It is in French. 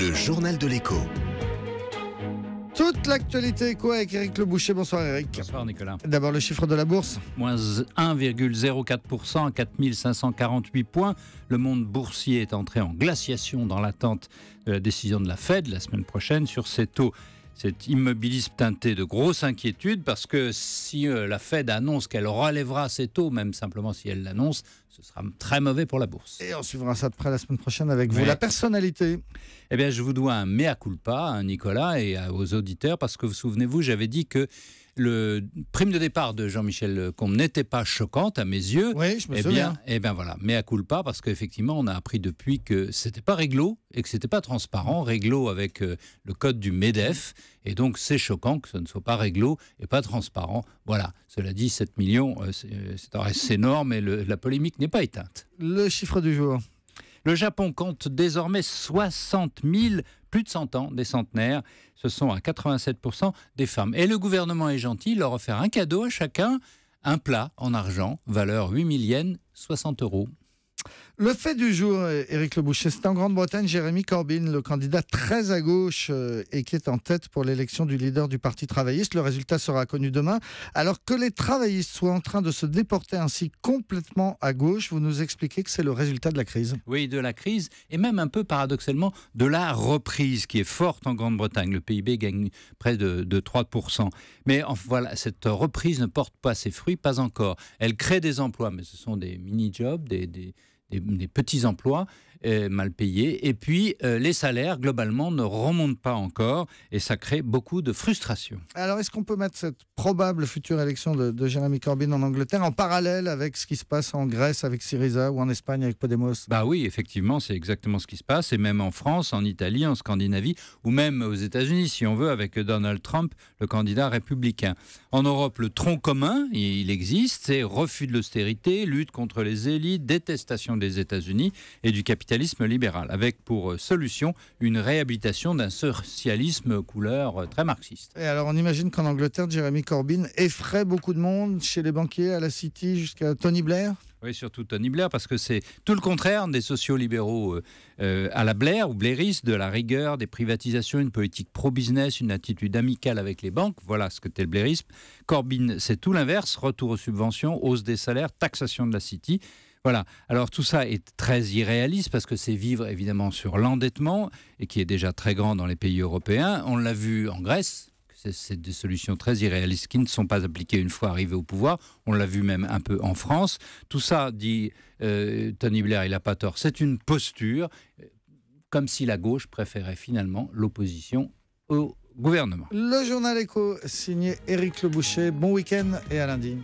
le journal de l'écho. Toute l'actualité écho avec Eric Le Boucher. Bonsoir Eric. Bonsoir Nicolas. D'abord le chiffre de la bourse. Moins 1,04% à 4548 points. Le monde boursier est entré en glaciation dans l'attente de euh, la décision de la Fed la semaine prochaine sur ses taux cet immobilisme teinté de grosses inquiétudes parce que si euh, la Fed annonce qu'elle relèvera ses taux, même simplement si elle l'annonce, ce sera très mauvais pour la bourse. Et on suivra ça de près la semaine prochaine avec vous. La personnalité Eh bien, je vous dois un mea culpa, hein, Nicolas, et aux auditeurs, parce que vous souvenez-vous, j'avais dit que le prime de départ de Jean-Michel Combe n'était pas choquante à mes yeux. Oui, je me eh souviens. Bien, eh bien voilà, mais à coup pas parce qu'effectivement on a appris depuis que c'était pas réglo et que c'était pas transparent, réglo avec euh, le code du Medef et donc c'est choquant que ce ne soit pas réglo et pas transparent. Voilà, cela dit 7 millions euh, euh, c'est énorme et la polémique n'est pas éteinte. Le chiffre du jour. Le Japon compte désormais 60 000 plus de 100 ans, des centenaires. Ce sont à 87% des femmes. Et le gouvernement est gentil, leur offert un cadeau à chacun, un plat en argent, valeur 8 000 yens, 60 euros. Le fait du jour, Éric Leboucher, c'est en Grande-Bretagne Jérémy Corbyn, le candidat très à gauche euh, et qui est en tête pour l'élection du leader du Parti travailliste. Le résultat sera connu demain. Alors que les travaillistes soient en train de se déporter ainsi complètement à gauche, vous nous expliquez que c'est le résultat de la crise. Oui, de la crise et même un peu paradoxalement de la reprise qui est forte en Grande-Bretagne. Le PIB gagne près de, 3%. Mais cette reprise ne porte pas ses fruits, pas encore. Elle crée des emplois, mais ce sont des mini-jobs, des des, petits emplois mal payés. Et puis, euh, les salaires, globalement, ne remontent pas encore et ça crée beaucoup de frustration. Alors, est-ce qu'on peut mettre cette probable future élection de, de Jérémy Corbyn en Angleterre en parallèle avec ce qui se passe en Grèce avec Syriza ou en Espagne avec Podemos Bah oui, effectivement, c'est exactement ce qui se passe. Et même en France, en Italie, en Scandinavie ou même aux États-Unis, si on veut, avec Donald Trump, le candidat républicain. En Europe, le tronc commun, il existe, c'est refus de l'austérité, lutte contre les élites, détestation des États-Unis et du capital socialisme libéral, avec pour euh, solution une réhabilitation d'un socialisme couleur euh, très marxiste. Et alors on imagine qu'en Angleterre, Jeremy Corbyn effraie beaucoup de monde, chez les banquiers, à la City, jusqu'à Tony Blair oui, surtout Tony Blair, parce que c'est tout le contraire des sociaux-libéraux euh, à la Blair ou Blairis, de la rigueur, des privatisations, une politique pro-business, une attitude amicale avec les banques. Voilà ce que t'es le blairisme. Corbyn, c'est tout l'inverse, retour aux subventions, hausse des salaires, taxation de la City. Voilà. Alors tout ça est très irréaliste parce que c'est vivre évidemment sur l'endettement et qui est déjà très grand dans les pays européens. On l'a vu en Grèce. C'est des solutions très irréalistes qui ne sont pas appliquées une fois arrivées au pouvoir. On l'a vu même un peu en France. Tout ça, dit euh, Tony Blair, il n'a pas tort. C'est une posture, euh, comme si la gauche préférait finalement l'opposition au gouvernement. Le journal écho, signé Éric Le Boucher. Bon week-end et à lundi.